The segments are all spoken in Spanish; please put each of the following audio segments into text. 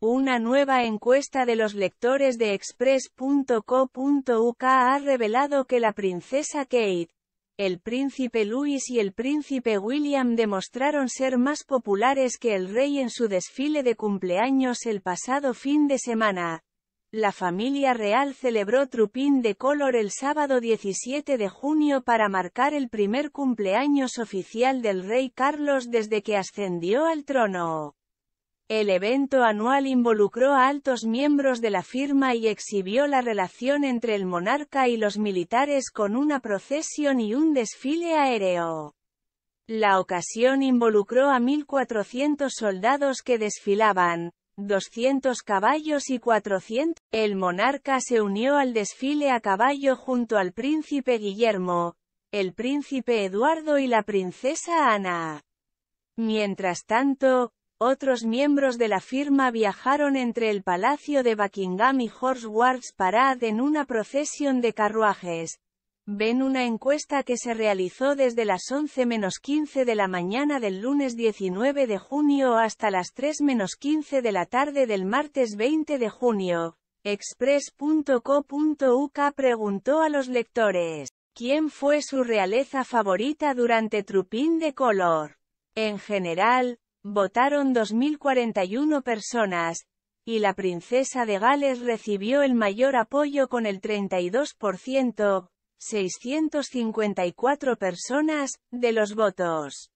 Una nueva encuesta de los lectores de express.co.uk ha revelado que la princesa Kate, el príncipe Louis y el príncipe William demostraron ser más populares que el rey en su desfile de cumpleaños el pasado fin de semana. La familia real celebró Trupín de Color el sábado 17 de junio para marcar el primer cumpleaños oficial del rey Carlos desde que ascendió al trono. El evento anual involucró a altos miembros de la firma y exhibió la relación entre el monarca y los militares con una procesión y un desfile aéreo. La ocasión involucró a 1.400 soldados que desfilaban, 200 caballos y 400. El monarca se unió al desfile a caballo junto al príncipe Guillermo, el príncipe Eduardo y la princesa Ana. Mientras tanto, otros miembros de la firma viajaron entre el Palacio de Buckingham y Horsewards Parade en una procesión de carruajes. Ven una encuesta que se realizó desde las 11 menos 15 de la mañana del lunes 19 de junio hasta las 3 menos 15 de la tarde del martes 20 de junio. Express.co.uk preguntó a los lectores, ¿quién fue su realeza favorita durante Trupín de Color? En general, votaron 2.041 personas, y la princesa de Gales recibió el mayor apoyo con el 32%, 654 personas, de los votos.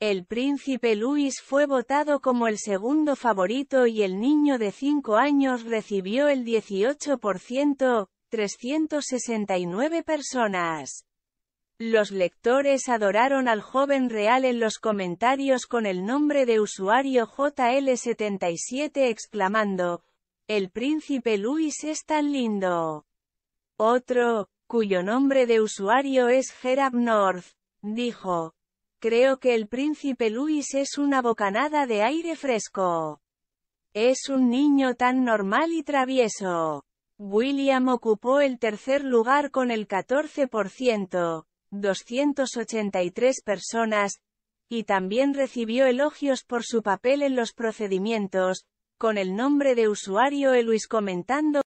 El príncipe Luis fue votado como el segundo favorito y el niño de 5 años recibió el 18%, 369 personas. Los lectores adoraron al joven real en los comentarios con el nombre de usuario JL77 exclamando, el príncipe Luis es tan lindo. Otro, cuyo nombre de usuario es Gerab North, dijo, creo que el príncipe Luis es una bocanada de aire fresco. Es un niño tan normal y travieso. William ocupó el tercer lugar con el 14%, 283 personas, y también recibió elogios por su papel en los procedimientos, con el nombre de usuario Eluis comentando